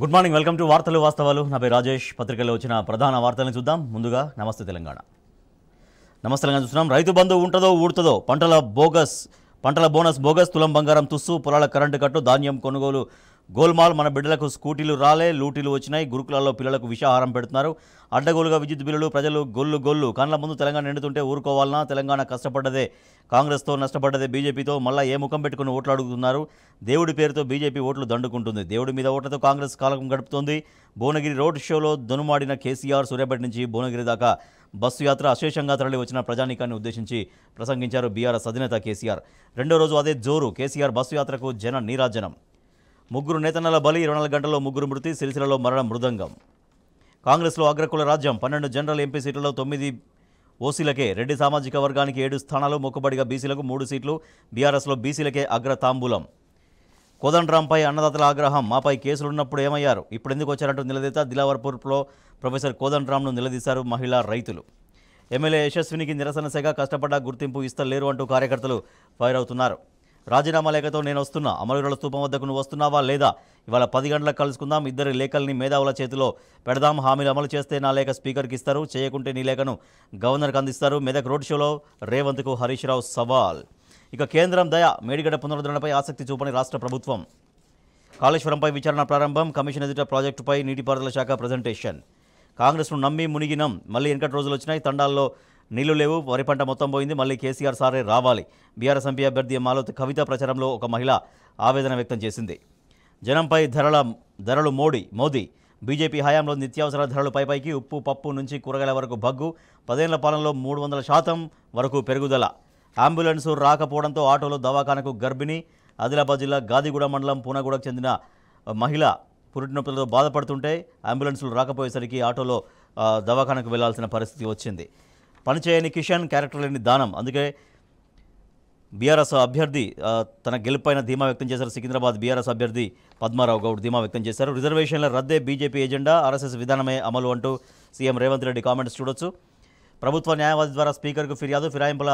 good morning welcome to వార్తలు వాస్తవాలు పేరు రాజేష్ పత్రికలో వచ్చిన ప్రధాన వార్తలను చూద్దాం ముందుగా నమస్తే తెలంగాణ నమస్తే తెలంగాణ చూస్తున్నాం రైతు బంధు ఉంటుందో ఊడుతుందో పంటల బోగస్ పంటల బోనస్ బోగస్ తులం బంగారం తుస్సు పొలాల కరెంటు కట్టు ధాన్యం కొనుగోలు గోల్మాల్ మన బిడ్డలకు స్కూటీలు రాలే లూటీలు వచ్చినాయి గురుకులాల్లో పిల్లలకు విషాహారం పెడుతున్నారు అడ్డగోలుగా విద్యుత్ బిల్లులు ప్రజలు గొల్లు గొల్లు కళ్ళ ముందు తెలంగాణ నిండుతుంటే ఊరుకోవాలన్నా తెలంగాణ కష్టపడ్డదే కాంగ్రెస్తో నష్టపడ్డదే బీజేపీతో మళ్ళా ఏ ముఖం పెట్టుకుని ఓట్లు అడుగుతున్నారు దేవుడి పేరుతో బీజేపీ ఓట్లు దండుకుంటుంది దేవుడి మీద ఓట్లతో కాంగ్రెస్ కాలం గడుపుతోంది భువనగిరి రోడ్ షోలో దొనుమాడిన కేసీఆర్ సూర్యాపేట నుంచి భువనగిరి దాకా బస్సు యాత్ర అశేషంగా తరలి వచ్చిన ప్రజానీకాన్ని ఉద్దేశించి ప్రసంగించారు బీఆర్ఎస్ అధినేత కేసీఆర్ రెండో రోజు అదే జోరు కేసీఆర్ బస్సు యాత్రకు జన నీరాజనం ముగ్గురు నేతన్నల బలి ఇరవై నాలుగు గంటల్లో ముగ్గురు మృతి సిరిసిలలో మరణ మృదంగం కాంగ్రెస్లో అగ్రకుల రాజ్యం పన్నెండు జనరల్ ఎంపీ సీట్లలో తొమ్మిది ఓసీలకే రెడ్డి సామాజిక వర్గానికి ఏడు స్థానాలు మొక్కుబడిగా బీసీలకు మూడు సీట్లు బీఆర్ఎస్లో బీసీలకే అగ్ర తాంబూలం కోదండరాంపై అన్నదాతల ఆగ్రహం మాపై కేసులున్నప్పుడు ఏమయ్యారు ఇప్పుడు ఎందుకు వచ్చారంటూ నిలదీత దిలావర్పూర్లో ప్రొఫెసర్ కోదండరాంను నిలదీశారు మహిళా రైతులు ఎమ్మెల్యే యశస్వినికి నిరసన శాఖ కష్టపడ్డా గుర్తింపు ఇస్తలేరు అంటూ కార్యకర్తలు ఫైర్ అవుతున్నారు రాజీనామా లేఖతో నేను వస్తున్నా అమరవీరుల స్థూపం వద్దకు నువ్వు వస్తున్నావా లేదా ఇవాళ పది గంటలకు కలుసుకుందాం ఇద్దరి లేఖల్ని మేధావుల చేతిలో పెడదాం హామీలు అమలు చేస్తే నా లేఖ స్పీకర్కి ఇస్తారు చేయకుంటే నీ లేఖను గవర్నర్కి అందిస్తారు మెదక్ రోడ్ షోలో రేవంత్కు హరీష్ రావు సవాల్ ఇక కేంద్రం దయ మేడిగడ్డ పునరుద్ధరణపై ఆసక్తి చూపని రాష్ట్ర ప్రభుత్వం కాళేశ్వరంపై విచారణ ప్రారంభం కమిషన్ ఎదుట ప్రాజెక్టుపై నీటిపారుదల శాఖ ప్రజెంటేషన్ కాంగ్రెస్ను నమ్మి మునిగినం మళ్ళీ వెనకటి రోజులు వచ్చినాయి తండాల్లో నీళ్లు లేవు వరి పంట మొత్తం పోయింది మళ్ళీ కేసీఆర్ సారే రావాలి బీఆర్ఎస్ ఎంపీ అభ్యర్థి మాలోతి కవిత ప్రచారంలో ఒక మహిళ ఆవేదన వ్యక్తం చేసింది జనంపై ధరల ధరలు మోడీ మోదీ బీజేపీ హయాంలో నిత్యావసర ధరలు పైపైకి ఉప్పు పప్పు నుంచి కూరగాయల వరకు బగ్గు పదేళ్ల పాలనలో మూడు వందల శాతం వరకు పెరుగుదల అంబులెన్సు రాకపోవడంతో ఆటోలో దవాఖానకు గర్భిణి ఆదిలాబాద్ జిల్లా గాదిగూడ మండలం పూనగూడకు చెందిన మహిళ పురుటినొప్పులతో బాధపడుతుంటే అంబులెన్సులు రాకపోయేసరికి ఆటోలో దవాఖానకు వెళ్లాల్సిన పరిస్థితి వచ్చింది పనిచేయని కిషన్ క్యారెక్టర్ లేని దానం అందుకే బీఆర్ఎస్ అభ్యర్థి తన గెలుపైన ధీమా వ్యక్తం చేశారు సికింద్రాబాద్ బీఆర్ఎస్ అభ్యర్థి పద్మారావు గౌడ్ ధీమా వ్యక్తం చేశారు రిజర్వేషన్ల రద్దే బీజేపీ ఎజెండా ఆర్ఎస్ఎస్ విధానమే అమలు అంటూ సీఎం రేవంత్ రెడ్డి కామెంట్స్ చూడొచ్చు ప్రభుత్వ న్యాయవాది ద్వారా స్పీకర్కు ఫిర్యాదు ఫిరాయింపుల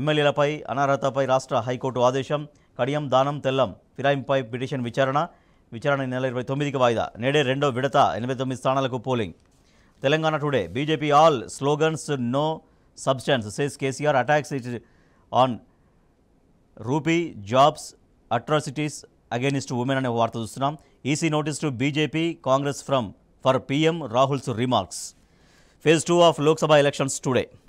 ఎమ్మెల్యేలపై అనర్హతపై రాష్ట్ర హైకోర్టు ఆదేశం కడియం దానం తెల్లం ఫిరాయింపుపై పిటిషన్ విచారణ విచారణ నెల ఇరవై తొమ్మిదికి వాయిదా నేడే రెండో విడత ఎనభై తొమ్మిది స్థానాలకు polling Telangana today BJP all slogans no substance says KCR attacks it on rupee jobs atrocities against women అనే వార్త చూస్తున్నాం EC notice to BJP Congress from for PM Rahul's remarks phase two of Lok Sabha elections today